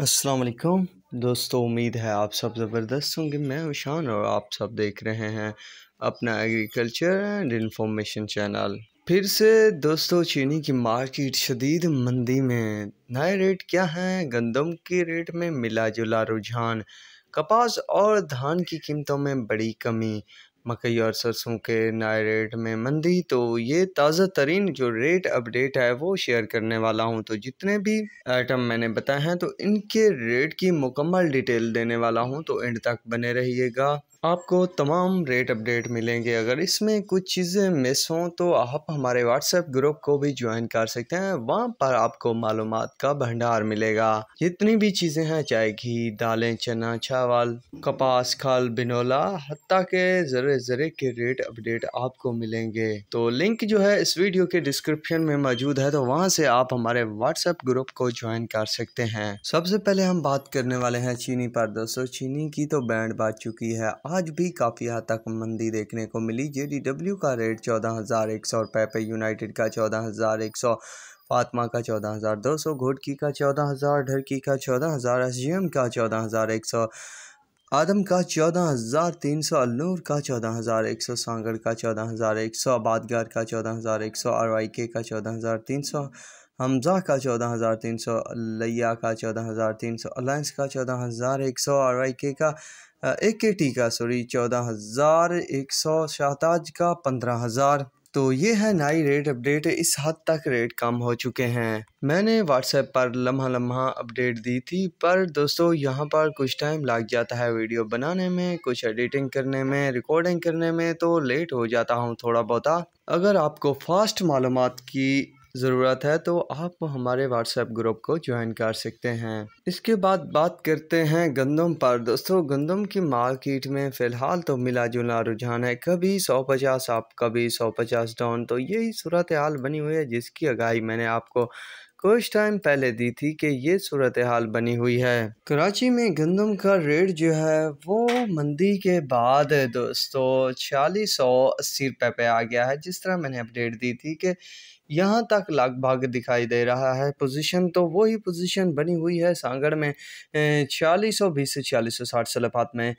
असलकम दोस्तों उम्मीद है आप सब ज़बरदस्त होंगे मैं उशान और आप सब देख रहे हैं अपना एग्रीकल्चर एंड इन्फॉर्मेशन चैनल फिर से दोस्तों चीनी की मार्केट शदीद मंदी में नए रेट क्या हैं गंदम के रेट में मिला जुला रुझान कपास और धान की कीमतों में बड़ी कमी मकई और सरसों के नए रेट में मंदी तो ये ताज़ा तरीन जो रेट अपडेट है वो शेयर करने वाला हूँ तो जितने भी आइटम मैंने बताए हैं तो इनके रेट की मुकम्मल डिटेल देने वाला हूँ तो एंड तक बने रहिएगा आपको तमाम रेट अपडेट मिलेंगे अगर इसमें कुछ चीज़ें मिस हों तो आप हमारे व्हाट्सएप ग्रुप को भी ज्वाइन कर सकते हैं वहाँ पर आपको मालूम का भंडार मिलेगा जितनी भी चीज़ें हैं चाहे घी दालें चना चावल कपास खल बिनोला हती के ज़रूर सारे ज़रे के रेट अपडेट आपको मिलेंगे तो लिंक जो है इस वीडियो के डिस्क्रिप्शन में मौजूद है तो वहाँ से आप हमारे व्हाट्सएप ग्रुप को ज्वाइन कर सकते हैं सबसे पहले हम बात करने वाले हैं चीनी पर दोस्तों चीनी की तो बैंड बात चुकी है आज भी काफ़ी हद तक मंदी देखने को मिली जे का रेट चौदह हज़ार एक सौ रुपये पे यूनाइटेड का चौदह हज़ार एक सौ फातमा का चौदह हज़ार दो सौ घोटकी का चौदह हज़ार ढरकी का चौदह हज़ार एस का चौदह हज़ार एक सौ आदम का चौदह हज़ार तीन सौ अल्लूर का चौदह हज़ार एक सौ सांगड़ का चौदह हज़ार एक सौ आबादगार का चौदह हज़ार एक सौ के का चौदह हज़ार तीन सौ हमजा का चौदह हज़ार तीन सौ लिया का चौदह हज़ार तीन सौ अलायंस का चौदह हज़ार एक सौ के का ए के टी का सॉरी चौदह हज़ार एक सौ शाहताज का पंद्रह हज़ार तो ये है नई रेट अपडेट इस हद तक रेट कम हो चुके हैं मैंने व्हाट्सएप पर लम्हा लम्हा अपडेट दी थी पर दोस्तों यहाँ पर कुछ टाइम लग जाता है वीडियो बनाने में कुछ एडिटिंग करने में रिकॉर्डिंग करने में तो लेट हो जाता हूँ थोड़ा बहुत अगर आपको फास्ट मालूम की ज़रूरत है तो आप हमारे व्हाट्सएप ग्रुप को ज्वाइन कर सकते हैं इसके बाद बात करते हैं गंदम पर दोस्तों गंदम की मार्केट में फ़िलहाल तो मिला जुला रुझान है कभी सौ पचास आप कभी सौ पचास डाउन तो यही सूरत हाल बनी हुई है जिसकी आगाही मैंने आपको कुछ टाइम पहले दी थी कि ये सूरत हाल बनी हुई है कराची में गंदम का रेट जो है वो मंदी के बाद दोस्तों छियालीस सौ अस्सी रुपये पे आ गया है जिस तरह मैंने अपडेट दी थी कि यहाँ तक लगभग दिखाई दे रहा है पोजीशन तो वही पोजीशन बनी हुई है सांगड़ में छियालीस सौ बीस से छियालीस सौ साठ सलपात में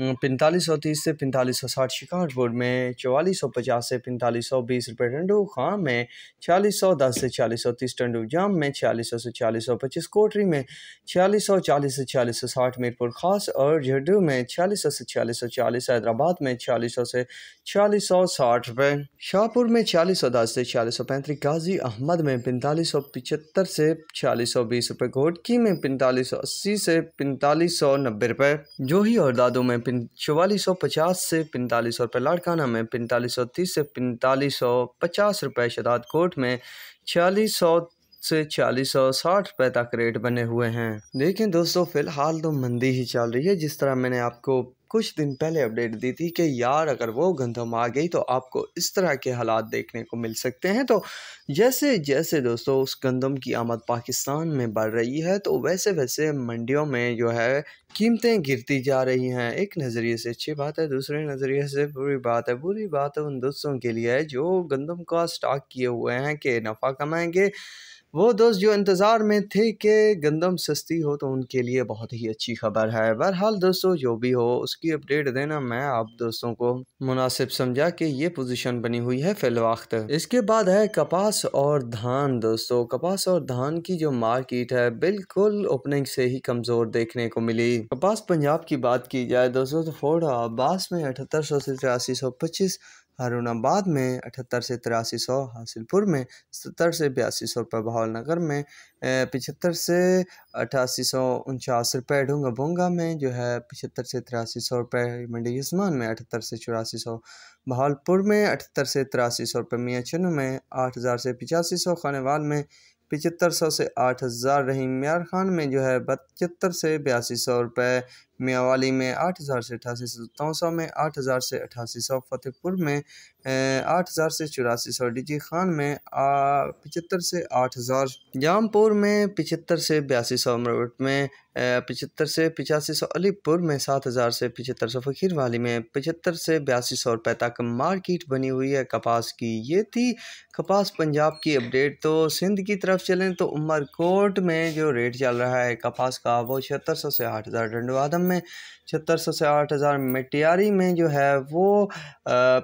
पैंतालीस सौ तीस से पैंतालीस सौ साठ शिकारपुर में चवालीस सौ पचास से पैंतालीस सौ बीस रुपये टंडू खां में छियालीस सौ दस से छियालीस सौ तीस टंडू जाम में छियालीस सौ से छियालीस सौ पच्चीस कोटरी में छियालीस सौ चालीस से छियालीस सौ साठ मीरपुर खास और झड्डू में छियालीस सौ से छियालीस सौ चालीस हैदराबाद में छियालीस सौ से छियालीस सौ साठ रुपये शाहपुर में छियालीस सौ दस से छियालीस सौ पैंतीस गाजी अहमद में पैंतालीस सौ पिचहत्तर से छियालीस सौ बीस रुपये घोटकी में पैंतालीस सौ अस्सी से पैंतालीस सौ नब्बे रुपये जोही और दादू में चौवालीस सौ पचास से पैंतालीस सौ रुपये लाड़काना में पैंतालीस सौ तीस से पैंतालीस सौ पचास रुपये शदाद कोट में छियालीस सौ से चालीस सौ साठ रुपये तक रेट बने हुए हैं देखें दोस्तों फ़िलहाल तो मंदी ही चल रही है जिस तरह मैंने आपको कुछ दिन पहले अपडेट दी थी कि यार अगर वो गंदम आ गई तो आपको इस तरह के हालात देखने को मिल सकते हैं तो जैसे जैसे दोस्तों उस गंदम की आमद पाकिस्तान में बढ़ रही है तो वैसे वैसे मंडियों में जो है कीमतें गिरती जा रही हैं एक नज़रिए से अच्छी बात है दूसरे नज़रिए से बुरी बात है बुरी बात है उन दोस्तों के लिए जो गंदम का स्टॉक किए हुए हैं कि नफ़ा कमाएँगे वो दोस्त जो इंतज़ार में थे कि गंदम सस्ती हो तो उनके लिए बहुत ही अच्छी खबर है बहरहाल दोस्तों जो भी हो उसकी अपडेट देना मैं आप दोस्तों को मुनासिब समझा कि ये पोजीशन बनी हुई है फिलवाख्त इसके बाद है कपास और धान दोस्तों कपास और धान की जो मार्केट है बिल्कुल ओपनिंग से ही कमज़ोर देखने को मिली कपास पंजाब की बात की जाए दोस्तों तो फोड़ा अब्बास में अठहत्तर सौ से तिरासी सौ पच्चीस हरूणाबाद में अठहत्तर से तिरासी सौ हासिलपुर में सत्तर से बयासी सौ रुपये बहाल नगर में पिछहत्तर से अठासी सौ उनचास रुपये ढूंगा बोंगा में जो है पिछहत्तर से तिरासी सौ रुपये मंडी उस्मान में अठहत्तर से चौरासी सौ बहावलपुर में अठहत्तर से तिरासी सौ रुपये मियाँ चनू में आठ हज़ार से पचासी सौ खानेवाल में पिचहत्तर सौ से आठ हज़ार रहीम म्यार खान में जो है पचहत्तर से बयासी सौ रुपये मियावाली में आठ हज़ार से अठासी सौ तौसा में आठ हज़ार से अठासी सौ फतेहपुर में आठ हज़ार से चौरासी सौ डीजी खान में पचहत्तर से आठ हज़ार जामपुर में पचहत्तर से बयासी सौ मरवट में पचहत्तर से पचासी सौ अलीपुर में सात हज़ार से पचहत्तर सौ फ़कीर वाली में पचहत्तर से बयासी सौ रुपये तक मार्किट बनी हुई है कपास की ये थी कपास पंजाब की अपडेट तो सिंध की तरफ चलें तो उमरकोट में जो रेट चल रहा है कपास का वो छिहत्तर सौ से आठ हज़ार डंडो आदम पाकिस्तान में पचहत्तर सौ से आठ हज़ार मेटियारी में जो है वो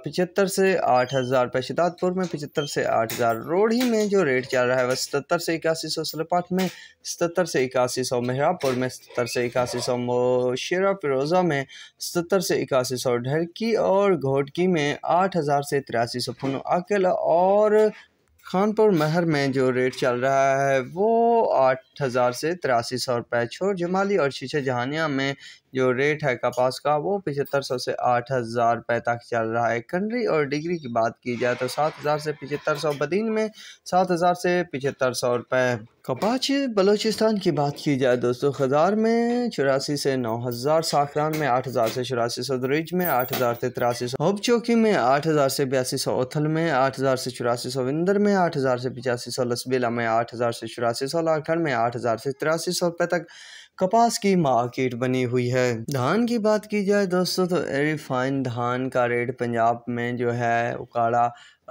पचहत्तर से आठ हज़ार पेशदादपुर में पचहत्तर से आठ हज़ार रोड़ी में जो रेट चल रहा है वह सतर से इक्यासी सौ सलपाट में सतर से इक्यासी सौ मेहरापुर में सतर से इक्यासी सौ मोशरा पिरोज़ा में सतर से इक्यासी सौ ढरकी और घोटकी में आठ हज़ार से तिरासी सौ फनो अकेला और खानपुर महर में जो रेट चल रहा है वो आठ हज़ार से तिरासी सौ रुपये छोड़ जमाली और शीशे जहानिया में जो रेट है कपास का वो पिछहत्तर सौ से आठ हज़ार रुपये तक चल रहा है कंट्री और डिग्री की बात की जाए तो सात हज़ार से पिछहत्तर सौ बदीन में सात हज़ार से पिछहत्तर सौ रुपये कपास बलोचिस्तान की बात की जाए दोस्तों खजार में चौरासी से नौ हज़ार साखरान में आठ हज़ार से चौरासी सौ दरिज में आठ हज़ार से तिरासी सौ होब चौकी में आठ हज़ार से बयासी सौ ओथल में आठ हज़ार से चौरासी सौ विंदर में आठ हज़ार से पचासी सौ लसबेला में आठ हज़ार से चौरासी सौ लाखन में आठ हज़ार से तिरासी सौ रुपये तक कपास की मार्केट बनी हुई है धान की बात की जाए दोस्तों तो रिफाइन धान का रेट पंजाब में जो है उकाड़ा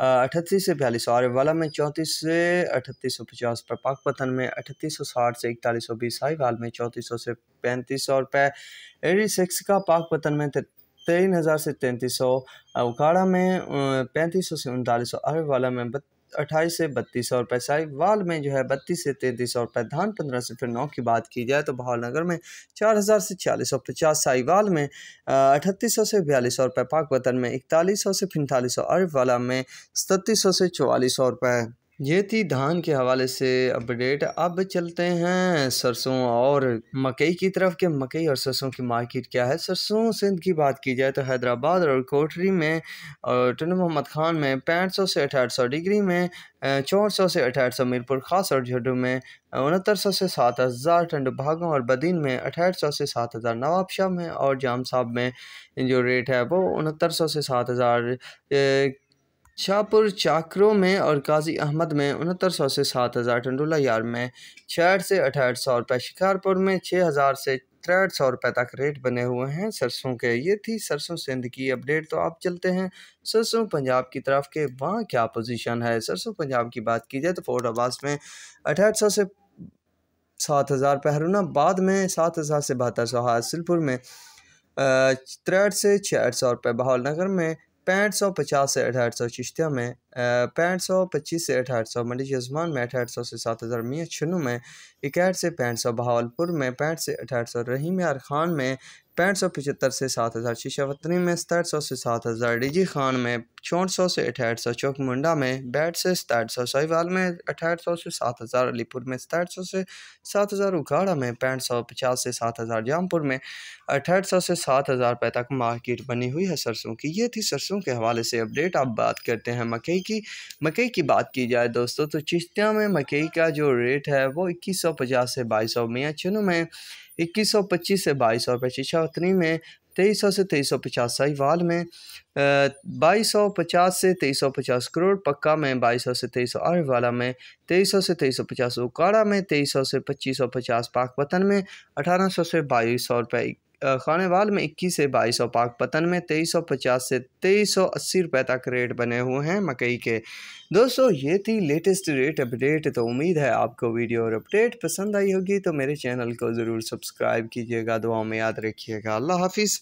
अठतीस से बयालीस और वाला में चौंतीस से अठतीस सौ पचास रुपये पाकपतन में अठतीस सौ साठ से इकतालीस सौ बीस हाईवाल में चौंतीस सौ से पैंतीस सौ रुपये एटी सिक्स का पाकपतन में तेईन हज़ार से तैंतीस सौ उकाड़ा में पैंतीस सौ से उनतालीस सौ अरे वाला में बत्तीस अट्ठाईस से बत्तीस और पैसाईवाल में जो है बत्तीस से तैंतीस और धान पंद्रह से फिर नौ की बात की जाए तो भावनगर में चार हज़ार से चालीस और पचास साइवाल में अठतीस सौ से बयालीस और पैपाक वतन में इकतालीस सौ से पैंतालीस सौ अरब वाला में सत्तीस सौ से चौवालीस और पै ये थी धान के हवाले से अपडेट अब चलते हैं सरसों और मकई की तरफ के मकई और सरसों की मार्केट क्या है सरसों सिंध की बात की जाए तो हैदराबाद और कोटरी में और टन मोहम्मद खान में पैंठ सौ से अठारह सौ डिग्री में चौंठ सौ से अठारह सौ मीरपुर खास और झड्डू में उनहत्तर सौ से सात हज़ार ठंड भागों और बदीन में अठारह सौ से सात हज़ार नवाबशाह में और जाम साहब में जो रेट है वो उनहत्तर सौ से सात हज़ार शाहपुर चाकरों में और काजी अहमद में उनहत्तर सौ से सात हज़ार टंडोला यार में छियाठ से अठाठ सौ रुपये शिकारपुर में छः हज़ार से तिरठ सौ रुपये तक रेट बने हुए हैं सरसों के ये थी सरसों सिंध की अपडेट तो आप चलते हैं सरसों पंजाब की तरफ के वहाँ क्या पोजीशन है सरसों पंजाब की बात की जाए तो फोर्ट आवास में अठाठ सौ से सात हज़ार पहरूनाबाद में सात हज़ार से बहत्तर सौ हासिलपुर में तिरठ से छियाठ सौ रुपये बहाल नगर में पैंठ सौ पचास से अठारह सौ में पैंठ सौ पच्चीस से अठाठ सौ मंडी जजमान में अठाठ सौ से सात हज़ार मियाँ छनू में इकहठ से पैंठ सौ बहावलपुर में पैंठ से अठाठ सौ रहीम यार खान में पैंठ सौ पचहत्तर से सात हज़ार शीशावतनी में सतहठ सौ से सात हज़ार डीजी खान में चौंठ सौ से अठाठ सौ चौक मुंडा में बैठ से सताहठ सौ सहीवाल में अठाठ सौ से सात हज़ार अलीपुर में सताहठ सौ से सात हज़ार उघाड़ा में पैंठ सौ पचास से सात हज़ार जामपुर में अठाठ सौ से सात हज़ार रुपये तक मार्केट बनी हुई है सरसों की ये थी सरसों के हवाले से अपडेट आप बात करते हैं मकई इनकी मकई की बात की जाए दोस्तों तो चिश्तिया में मकई का जो रेट है वो इक्कीस सौ पचास से बाईस सौ मियाँ चुनू में इक्कीस सौ पच्चीस से बाईस सौ रुपये शिशावतनी में तेईस सौ से तेईस सौ पचास साहिवाल में बाईस सौ पचास से तेईस सौ पचास करोड़ पक्का में बाईस सौ से तेईस सौ अरवाला में तेईस सौ से तेईस सौ पचास उकाड़ा में तेईस सौ से पच्चीस सौ पचास पाक में अठारह सौ से बाईस सौ रुपये खानेवाल में इक्कीस से बाईस सौ पाकपतन में तेईस सौ पचास से तेईस सौ अस्सी रुपये तक रेट बने हुए हैं मकई के दोस्तों ये थी लेटेस्ट रेट अपडेट तो उम्मीद है आपको वीडियो और अपडेट पसंद आई होगी तो मेरे चैनल को ज़रूर सब्सक्राइब कीजिएगा दुआ में याद रखिएगा अल्लाह हाफिज़